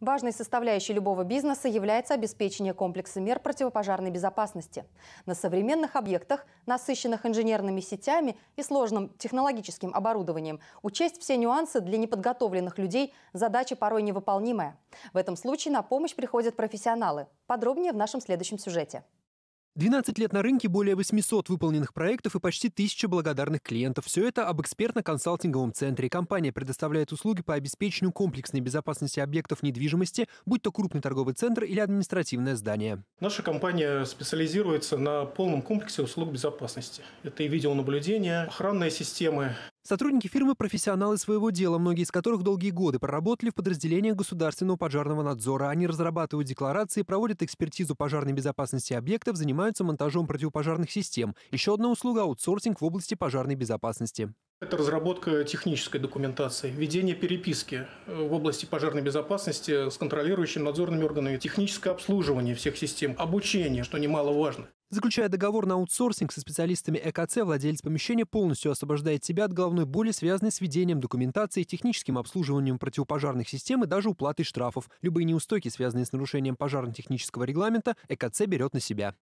Важной составляющей любого бизнеса является обеспечение комплекса мер противопожарной безопасности. На современных объектах, насыщенных инженерными сетями и сложным технологическим оборудованием, учесть все нюансы для неподготовленных людей – задача порой невыполнимая. В этом случае на помощь приходят профессионалы. Подробнее в нашем следующем сюжете. 12 лет на рынке, более 800 выполненных проектов и почти 1000 благодарных клиентов. Все это об экспертно-консалтинговом центре. Компания предоставляет услуги по обеспечению комплексной безопасности объектов недвижимости, будь то крупный торговый центр или административное здание. Наша компания специализируется на полном комплексе услуг безопасности. Это и видеонаблюдение, охранные системы, Сотрудники фирмы – профессионалы своего дела, многие из которых долгие годы проработали в подразделениях государственного пожарного надзора. Они разрабатывают декларации, проводят экспертизу пожарной безопасности объектов, занимаются монтажом противопожарных систем. Еще одна услуга – аутсорсинг в области пожарной безопасности. Это разработка технической документации, ведение переписки э, в области пожарной безопасности с контролирующими надзорными органами, техническое обслуживание всех систем, обучение, что немаловажно. Заключая договор на аутсорсинг со специалистами ЭКЦ, владелец помещения полностью освобождает себя от головной боли, связанной с ведением документации, техническим обслуживанием противопожарных систем и даже уплатой штрафов. Любые неустойки, связанные с нарушением пожарно-технического регламента, ЭКЦ берет на себя.